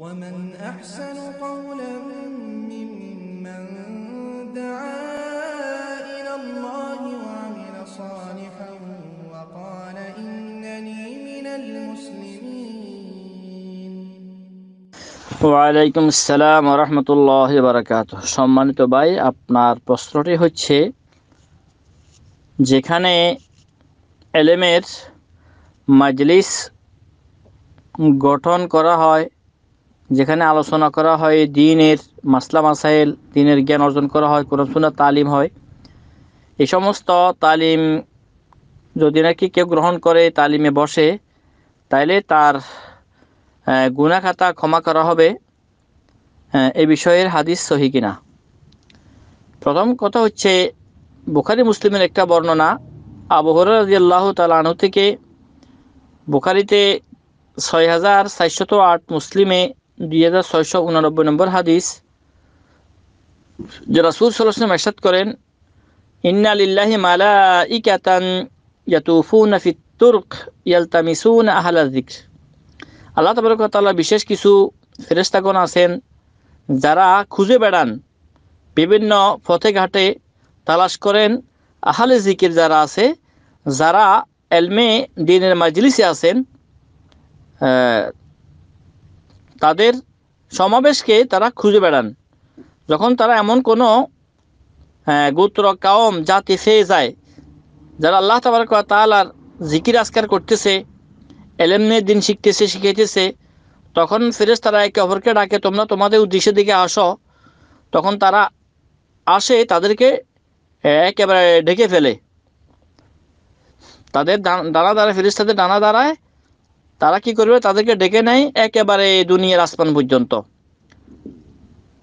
ওয়ালাইকুম আসসালাম রহমতুল্লাহ বারাকাত সম্মানিত ভাই আপনার প্রশ্নটি হচ্ছে যেখানে এলেমের মাজলিস গঠন করা হয় যেখানে আলোচনা করা হয় দিনের মাসলা মাসাইল দিনের জ্ঞান অর্জন করা হয় কোরআন সুন্নাহ তালিম হয় এই সমস্ত তালিম যদি নাকি কেউ গ্রহণ করে তালিমে বসে তাইলে তার গুণাখাতা ক্ষমা করা হবে এ বিষয়ের হাদিস সহি কিনা প্রথম কথা হচ্ছে বুখারি মুসলিমের একটা বর্ণনা আবহর রাজি আল্লাহ তালানু থেকে বুখারিতে ছয় হাজার সাতশত আট মুসলিমে দুই হাজার ছয়শো উনানব্বই নম্বর হাদিস করেন আল্লাহ বিশেষ কিছু ফেরেস্তাগণ আছেন যারা খুঁজে বেড়ান বিভিন্ন পথে ঘাটে তালাশ করেন আহলে জিকির যারা আছে যারা এলমে দিনের মাজলিসে আছেন তাদের সমাবেশকে তারা খুঁজে বেড়ান যখন তারা এমন কোনো হ্যাঁ, গোত্র কাওম জাতি ফেয়ে যায় যারা আল্লাহ তাবারক তালার জিকির আসকার করতেছে এলেমনে দিন শিখতেছে শিখাইতেছে তখন ফেরেস তারা একে অপরকে ডাকে তোমরা তোমাদের উদ্দেশ্যের দিকে আসো তখন তারা আসে তাদেরকে একেবারে ঢেকে ফেলে তাদের দানা দ্বারা ফেরেস তাদের ডানা দ্বারায় তারা কি করবে তাদেরকে ডেকে নেয় একেবারে দুনিয়ার আসমান পর্যন্ত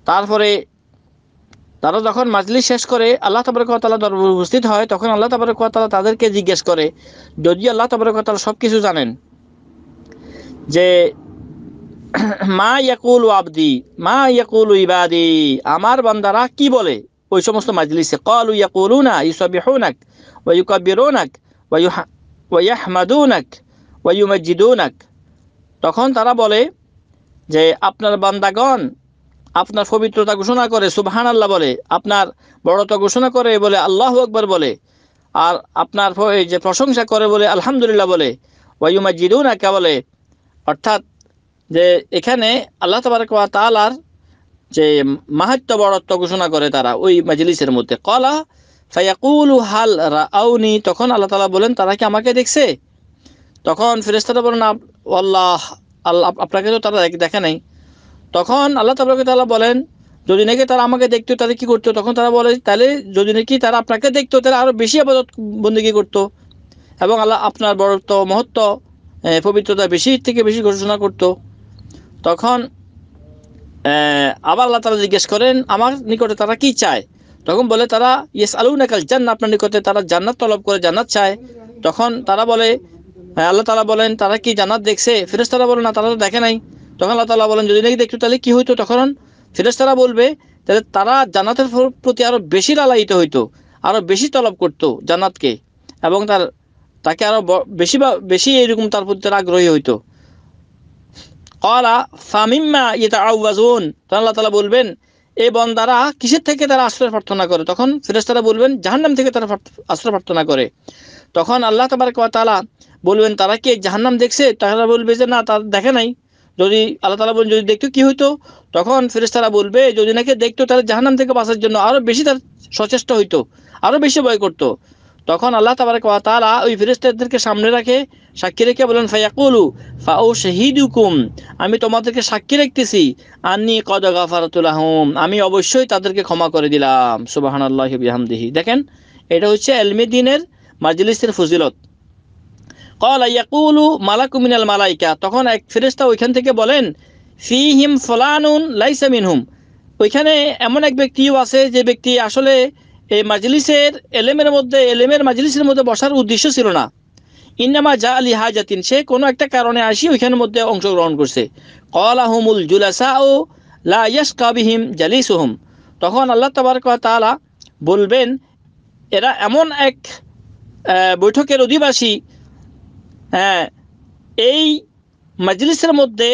তারপরে তারা যখন মাজলি শেষ করে আল্লাহ তাবরকতালা দরবার উপস্থিত হয় তখন আল্লাহ তাবরকতালা তাদেরকে জিজ্ঞেস করে যদি আল্লাহ তাবরকতালা সব কিছু জানেন যে মা ইয়াকুল আবদি মা ইয়াকুল ইবাদি আমার বান্দারা কি বলে ওই সমস্ত মাজলিসে কল ইয়াকুলুনা ইউসাবিহুনাক ওনাক ইউকাব্বিরুনাক ওয়া নাক ওয়ায়ুমাজ্জিদূনাক তখন তারা বলে যে আপনার বান্দাগণ আপনার পবিত্রতা ঘোষণা করে সুবহানাল্লাহ বলে আপনার বড়ত্ব ঘোষণা করে বলে আল্লাহু আকবার বলে আর আপনার ওই যে প্রশংসা করে বলে আলহামদুলিল্লাহ বলে ওয়ায়ুমাজ্জিদূনাকা বলে অর্থাৎ যে এখানে আল্লাহ তাবারাকা ওয়া তাআলা আর যে মহত্ব বড়ত্ব ঘোষণা করে তারা ওই মজলিসের মধ্যে ক্বালা ফায়াকুলু হাল রাআউনি তখন আল্লাহ তাআলা বলেন তারা কি আমাকে দেখছে তখন ফেরেস্তারা বলেন আল্লাহ আল্লাহ আপনাকে তো তারা দেখে নাই তখন আল্লাহ তাবলাকে তারা বলেন যদি নাকি তারা আমাকে দেখতো তাহলে কি করতো তখন তারা বলে তাহলে যদি নাকি তারা আপনাকে দেখতো তাহলে আরও বেশি আবাদত বন্দিগি করতো এবং আল্লাহ আপনার বড়ত্ব মহত্ব পবিত্রতা বেশি থেকে বেশি ঘোষণা করত তখন আবার আল্লাহ তারা জিজ্ঞেস করেন আমার নিকটে তারা কি চায় তখন বলে তারা ইয়েস আলু নাকাল জান্ন আপনার নিকটে তারা জান্নাত তলব করে জান্নাত চায় তখন তারা বলে হ্যাঁ, আল্লাহ তালা বলেন তারা কি জান্নাত দেখছে ফেরেস্তারা বলেন না তারা তো দেখে নাই তখন আল্লাহ তালা বলেন যদি নাকি দেখতো তাহলে কি হইতো তখন ফেরেস্তারা বলবে তাহলে তারা জান্নাতের প্রতি আরো বেশি লালায়িত হইতো আরো বেশি তলব করতো জান্নাতকে এবং তার তাকে আরো বেশি বা বেশি এরকম তার প্রতি তারা আগ্রহী হইতো কলা ফামিম্মা ইয়েতা আউয়াজুন তখন আল্লাহ তালা বলবেন এই বন্দারা কিসের থেকে তারা আশ্রয় প্রার্থনা করে তখন ফেরেস্তারা বলবেন জাহান্নাম থেকে তারা আশ্রয় প্রার্থনা করে তখন আল্লাহ তাবারক তালা বলবেন তারা কি জাহান্নাম দেখছে তারা বলবে যে না তারা দেখে নাই যদি আল্লাহ তালা বলেন যদি দেখতো কি হইতো তখন ফেরেস্তারা বলবে যদি নাকি দেখতো তাহলে জাহান্নাম থেকে বাঁচার জন্য আরো বেশি তার সচেষ্ট হইতো আরো বেশি ভয় করতো তখন আল্লাহ তাবারক তালা ওই ফেরেস্তাদেরকে সামনে রাখে সাক্ষী রেখে বলেন ফায়াকুলু ফা ও শাহিদুকুম আমি তোমাদেরকে সাক্ষী রাখতেছি আনি কদ গাফারাতুলাহম আমি অবশ্যই তাদেরকে ক্ষমা করে দিলাম সুবাহান আল্লাহ বিহামদিহি দেখেন এটা হচ্ছে এলমি দিনের মাজলিসের ফজিলত কলা ইয়াকুলু মালাকু মিনাল মালাইকা তখন এক ফেরেস্তা ওইখান থেকে বলেন ফি হিম ফলানুন লাইসা মিনহুম ওইখানে এমন এক ব্যক্তিও আছে যে ব্যক্তি আসলে এই মাজলিসের এলেমের মধ্যে এলেমের মাজলিসের মধ্যে বসার উদ্দেশ্য ছিল না ইন্নামা জা আলী হাজাতিন সে কোনো একটা কারণে আসি ওইখানের মধ্যে অংশগ্রহণ করছে কলাহুমুল জুলাসা ও লাইয়াস কাবিহিম জালিসুহুম তখন আল্লাহ তবরক তালা বলবেন এরা এমন এক বৈঠকের অধিবাসী হ্যাঁ এই মাজলিসের মধ্যে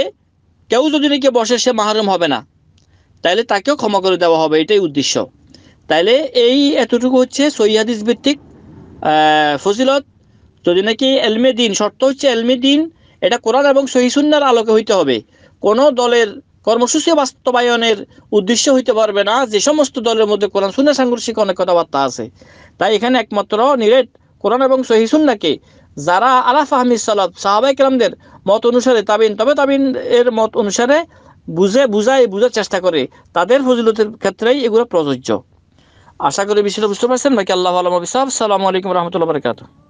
কেউ যদি নাকি বসে সে মাহরুম হবে না তাইলে তাকেও ক্ষমা করে দেওয়া হবে এটাই উদ্দেশ্য তাইলে এই এতটুকু হচ্ছে সৈয়াদিস ভিত্তিক ফজিলত যদি নাকি এলমে দিন শর্ত হচ্ছে এলমে দিন এটা কোরআন এবং সহিসুন্নার আলোকে হইতে হবে কোনো দলের কর্মসূচি বাস্তবায়নের উদ্দেশ্য হইতে পারবে না যে সমস্ত দলের মধ্যে কোরআন সুন্দর সাংঘর্ষিক অনেক কথাবার্তা আছে তাই এখানে একমাত্র নিরেট কোরআন এবং সহিসুন্নাকে যারা আলা ফাহমি সালাদ সাহাবাই কালামদের মত অনুসারে তাবিন তবে তাবিন এর মত অনুসারে বুঝে বুঝায় বুঝার চেষ্টা করে তাদের ফজিলতের ক্ষেত্রেই এগুলো প্রযোজ্য আশা করি বিষয়টা বুঝতে পারছেন বাকি আল্লাহ আলম সাহাব সালামু আলাইকুম রহমতুল্লাহ বারকাত